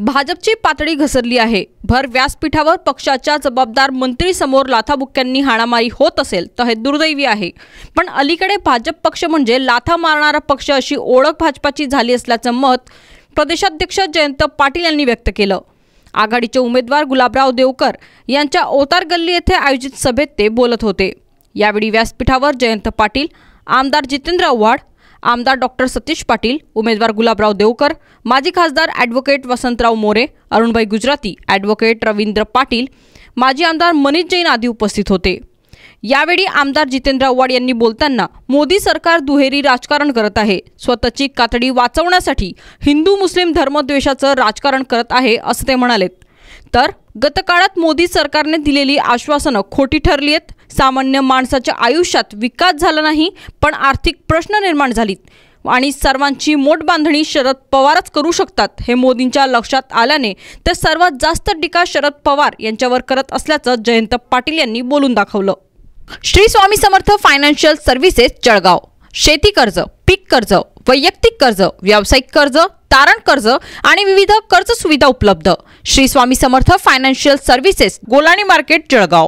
भाजपची पातळी घसरली आहे भर व्यासपीठावर पक्षाच्या जबाबदार मंत्री समोर लाथाबुक्क्यांनी हाणामारी होत असेल तर हे दुर्दैवी आहे पण अलीकडे भाजप पक्ष म्हणजे लाथा मारणारा पक्ष अशी ओळख भाजपाची झाली असल्याचं मत प्रदेशाध्यक्ष जयंत पाटील यांनी व्यक्त केलं आघाडीचे उमेदवार गुलाबराव देवकर यांच्या ओतार गल्ली येथे आयोजित सभेत ते बोलत होते यावेळी व्यासपीठावर जयंत पाटील आमदार जितेंद्र आव्हाड आमदार डॉक्टर सतीश पाटील उमेदवार गुलाबराव देवकर माजी खासदार ॲडव्होकेट वसंतराव मोरे अरुणभाई गुजराती ॲडव्होकेट रवींद्र पाटील माजी आमदार मनीष जैन आदी उपस्थित होते यावेळी आमदार जितेंद्र आव्हाड यांनी बोलताना मोदी सरकार दुहेरी राजकारण करत आहे स्वतःची कातडी वाचवण्यासाठी हिंदू मुस्लिम धर्मद्वेषाचं राजकारण करत आहे असं ते म्हणालेत तर गतकाळात मोदी सरकारने दिलेली आश्वासनं खोटी ठरली आहेत सामान्य माणसाच्या आयुष्यात विकास झाला नाही पण आर्थिक प्रश्न निर्माण झालीत आणि सर्वांची मोठ बांधणी शरद पवारच करू शकतात हे मोदींच्या लक्षात आल्याने ते सर्वात जास्त टीका शरद पवार यांच्यावर करत असल्याचं जयंत पाटील यांनी बोलून दाखवलं श्री स्वामी समर्थ फायनान्शियल सर्व्हिसेस जळगाव शेती कर्ज पीक कर्ज वैयक्तिक कर्ज व्यावसायिक कर्ज तारण कर्ज आणि विविध कर्ज सुविधा उपलब्ध Shri Swami Samarth financial services Golani market Jalgaon